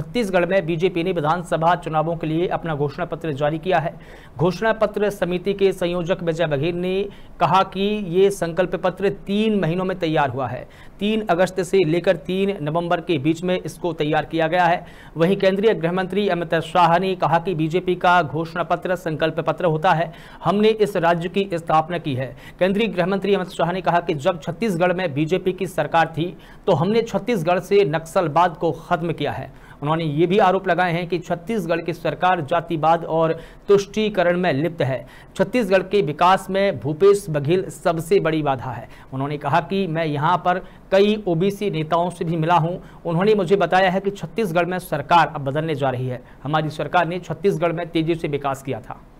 छत्तीसगढ़ में बीजेपी ने विधानसभा चुनावों के लिए अपना घोषणा पत्र जारी किया है घोषणा पत्र समिति के संयोजक विजय बघेल ने कहा कि ये संकल्प पत्र तीन महीनों में तैयार हुआ है तीन अगस्त से लेकर तीन नवंबर के बीच में इसको तैयार किया गया है वहीं केंद्रीय गृह मंत्री अमित शाह ने कहा कि बीजेपी का घोषणा पत्र संकल्प पत्र होता है हमने इस राज्य की स्थापना की है केंद्रीय गृह मंत्री अमित शाह ने कहा कि जब छत्तीसगढ़ में बीजेपी की सरकार थी तो हमने छत्तीसगढ़ से नक्सलवाद को खत्म किया है उन्होंने ये भी आरोप लगाए हैं कि छत्तीसगढ़ की सरकार जातिवाद और तुष्टिकरण में लिप्त है छत्तीसगढ़ के विकास में भूपेश बघेल सबसे बड़ी बाधा है उन्होंने कहा कि मैं यहाँ पर कई ओबीसी नेताओं से भी मिला हूँ उन्होंने मुझे बताया है कि छत्तीसगढ़ में सरकार अब बदलने जा रही है हमारी सरकार ने छत्तीसगढ़ में तेजी से विकास किया था